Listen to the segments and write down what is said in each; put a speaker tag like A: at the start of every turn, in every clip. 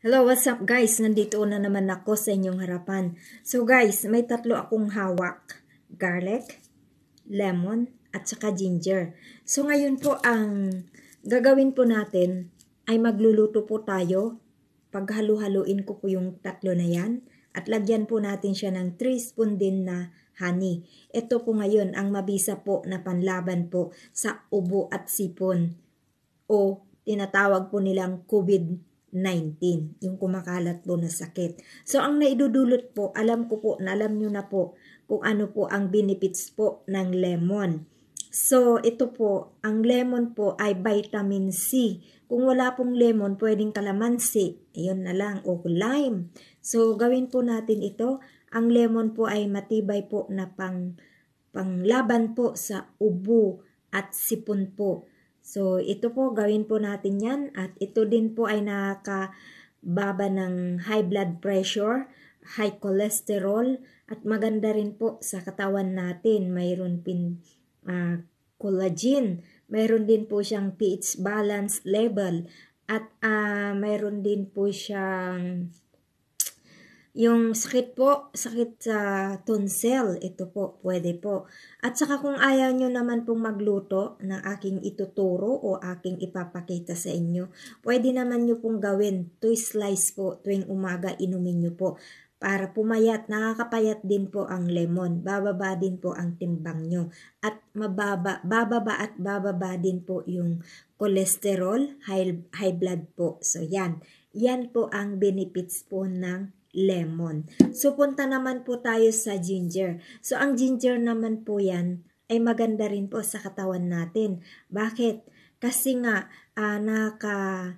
A: Hello, what's up guys? Nandito na naman ako sa inyong harapan. So guys, may tatlo akong hawak. Garlic, lemon, at saka ginger. So ngayon po ang gagawin po natin ay magluluto po tayo. paghalo haluin ko po yung tatlo na yan. At lagyan po natin siya ng 3 spoon din na honey. Ito po ngayon ang mabisa po na panlaban po sa ubo at sipon o tinatawag po nilang COVID 19, yung kumakalat po na sakit. So, ang naidudulot po, alam ko po, alam nyo na po kung ano po ang benefits po ng lemon. So, ito po, ang lemon po ay vitamin C. Kung wala pong lemon, pwedeng kalamansi. Ayun na lang, o lime. So, gawin po natin ito. Ang lemon po ay matibay po na pang, panglaban po sa ubo at sipon po. So, ito po, gawin po natin yan. At ito din po ay nakababa ng high blood pressure, high cholesterol, at maganda rin po sa katawan natin. Mayroon pin uh, collagen, mayroon din po siyang pH balance level, at uh, mayroon din po siyang yung sakit po, sakit sa tonsil, ito po, pwede po. At saka kung ayaw nyo naman pong magluto ng aking ituturo o aking ipapakita sa inyo, pwede naman nyo pong gawin, two slice po, tuwing umaga inumin nyo po. Para pumayat, nakakapayat din po ang lemon, bababa din po ang timbang nyo. At mababa, bababa at bababa din po yung cholesterol, high, high blood po. So yan, yan po ang benefits po ng lemon. So, punta naman po tayo sa ginger. So, ang ginger naman po yan ay maganda rin po sa katawan natin. Bakit? Kasi nga, uh, naka,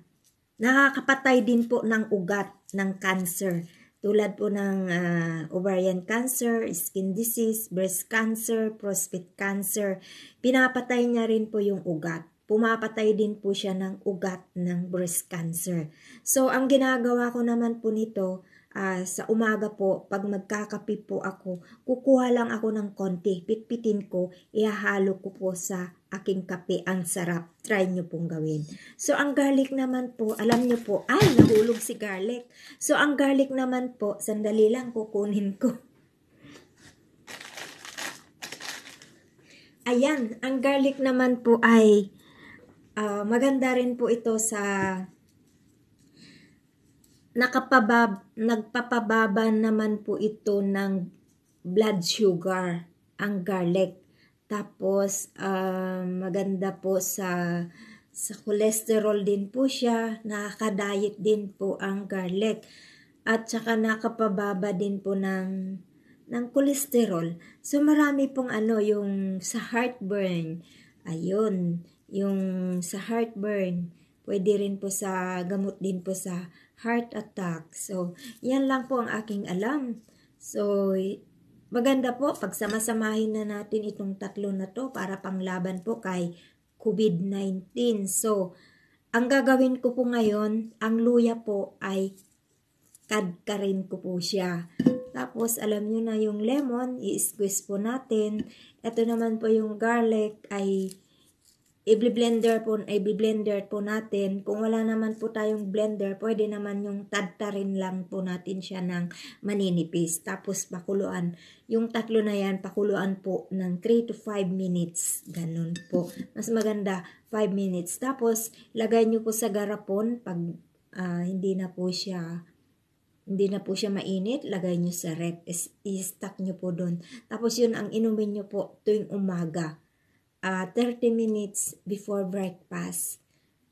A: nakakapatay din po ng ugat ng cancer. Tulad po ng uh, ovarian cancer, skin disease, breast cancer, prostate cancer. Pinapatay niya rin po yung ugat pumapatay din po siya ng ugat ng breast cancer. So, ang ginagawa ko naman po nito, uh, sa umaga po, pag magkakapi po ako, kukuha lang ako ng konti, pitpitin ko, ihahalo ko po sa aking kape. Ang sarap. Try nyo pong gawin. So, ang garlic naman po, alam nyo po, ay, nahulog si garlic. So, ang garlic naman po, sandali lang kukunin ko. Ayan, ang garlic naman po ay uh, maganda rin po ito sa nakapabab, nagpapababa naman po ito ng blood sugar, ang garlic. Tapos, uh, maganda po sa, sa cholesterol din po siya. Nakakadiet din po ang garlic. At saka nakapababa din po ng, ng cholesterol. So, marami pong ano, yung sa heartburn. Ayun, yung sa heartburn Pwede rin po sa gamot din po sa heart attack. So, yan lang po ang aking alam. So, maganda po pag samasamahin na natin itong tatlo na to para panglaban po kay COVID-19. So, ang gagawin ko po ngayon, ang luya po ay kadkarin ko po siya. Tapos, alam nyo na yung lemon, i-squeeze po natin. Ito naman po yung garlic ay i-blender po, i-blender po natin. Kung wala naman po tayong blender, pwede naman yung tadtarin lang po natin siya ng maninipis. Tapos pakuluan. Yung tatlo na yan, pakuluan po ng 3 to 5 minutes. Ganun po. Mas maganda, 5 minutes. Tapos, lagay nyo po sa garapon pag uh, hindi na po siya hindi na po siya mainit, lagay nyo sa rep. I-stack nyo po doon. Tapos yun ang inumin nyo po tuwing umaga uh, ah, 30 minutes before breakfast,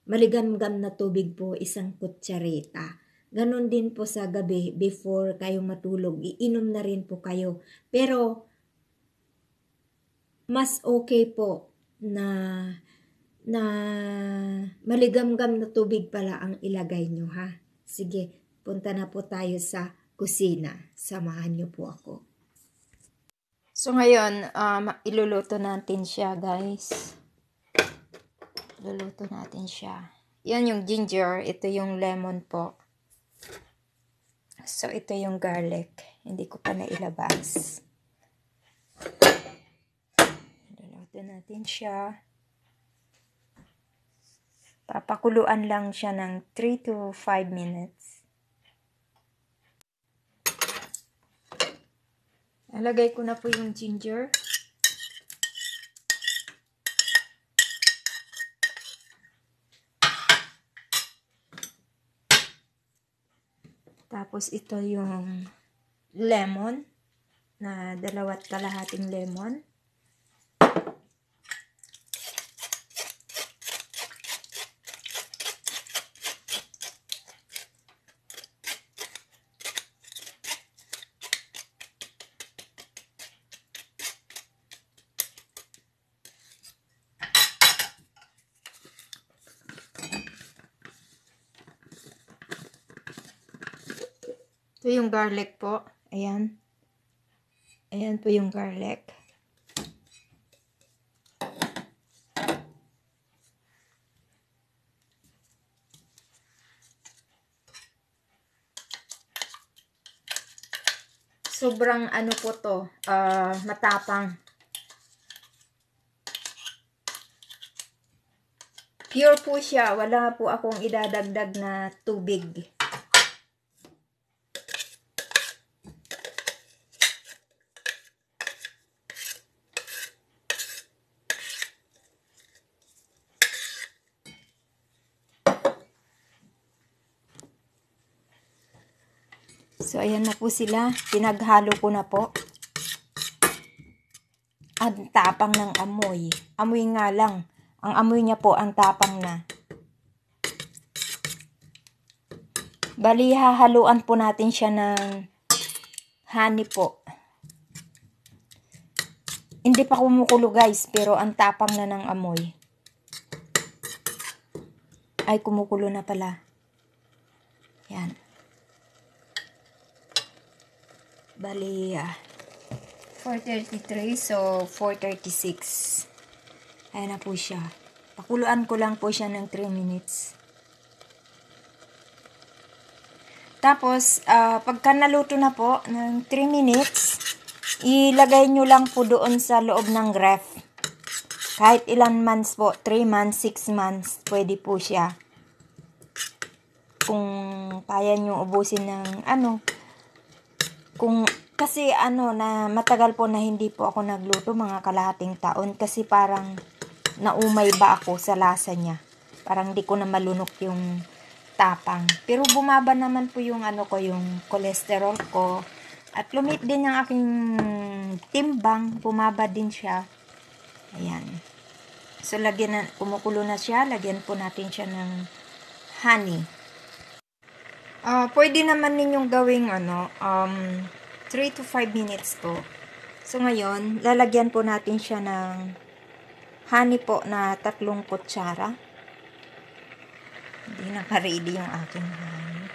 A: maligamgam na tubig po isang kutsarita. Ganon din po sa gabi before kayo matulog, iinom na rin po kayo. Pero mas okay po na na maligamgam na tubig pala ang ilagay nyo ha. Sige, punta na po tayo sa kusina. Samahan nyo po ako. So, ngayon, um, iluluto natin siya, guys. Luluto natin siya. Yan yung ginger. Ito yung lemon po. So, ito yung garlic. Hindi ko pa nailabas. Luluto natin siya. Papakuluan lang siya ng 3 to 5 minutes. Nalagay ko na po yung ginger. Tapos ito yung lemon na dalawat kalahating lemon. Ito yung garlic po. Ayan. Ayan po yung garlic. Sobrang ano po to, uh, matapang. Pure po siya, wala po akong idadagdag na tubig. So, ayan na po sila. Pinaghalo ko na po. Ang tapang ng amoy. Amoy nga lang. Ang amoy niya po, ang tapang na. Bali, hahaluan po natin siya ng honey po. Hindi pa kumukulo guys, pero ang tapang na ng amoy. Ay, kumukulo na pala. Yan. Bali, uh, ah, 4.33, so 4.36. Ayan na po siya. Pakuluan ko lang po siya ng 3 minutes. Tapos, uh, pagka naluto na po ng 3 minutes, ilagay nyo lang po doon sa loob ng ref. Kahit ilan months po, 3 months, 6 months, pwede po siya. Kung kaya nyo ubusin ng ano, kung kasi ano na matagal po na hindi po ako nagluto mga kalahating taon kasi parang naumay ba ako sa lasa niya. Parang di ko na malunok yung tapang. Pero bumaba naman po yung ano ko, yung cholesterol ko. At lumit din ang aking timbang. Bumaba din siya. Ayan. So, lagyan na, kumukulo na siya. Lagyan po natin siya ng honey. Uh, pwede naman ninyong gawing ano, um, 3 to 5 minutes po. So ngayon, lalagyan po natin siya ng honey po na tatlong kutsara. Hindi naka-ready yung aking honey.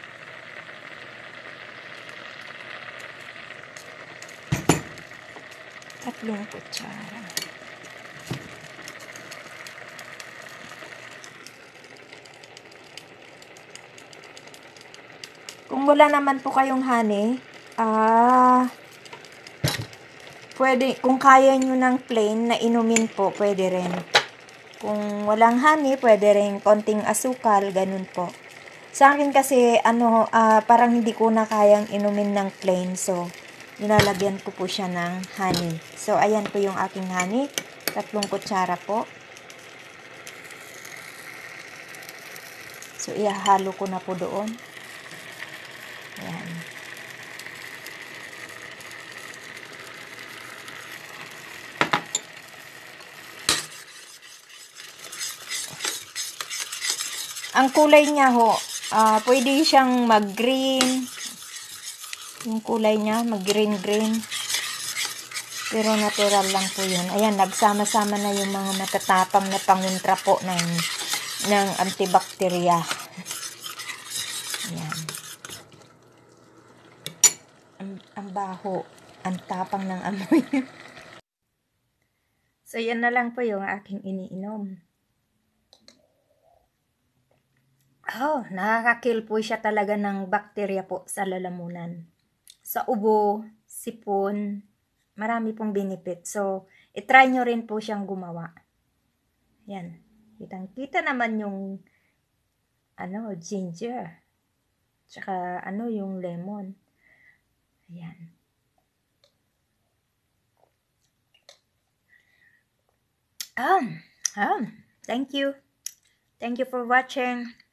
A: Tatlong kutsara. wala naman po kayong honey, ah, pwede, kung kaya nyo ng plain na inumin po, pwede rin. Kung walang honey, pwede rin konting asukal, ganun po. Sa akin kasi, ano, ah, parang hindi ko na kayang inumin ng plain, so, nilalagyan ko po siya ng honey. So, ayan po yung aking honey, tatlong kutsara po. So, ihahalo ko na po doon. ang kulay niya ho, uh, pwede siyang mag-green. Yung kulay niya, mag-green-green. Pero natural lang po yun. Ayan, nagsama-sama na yung mga matatapang na panguntra po ng, ng antibakterya. Ayan. Ang, ang baho. Ang tapang ng amoy. so, yan na lang po yung aking iniinom. Oh, nakakakill po siya talaga ng bakterya po sa lalamunan. Sa ubo, sipon, marami pong benefit. So, itry nyo rin po siyang gumawa. Yan. Kitang-kita naman yung ano, ginger. Tsaka ano, yung lemon. Ayan. Um, um, thank you. Thank you for watching.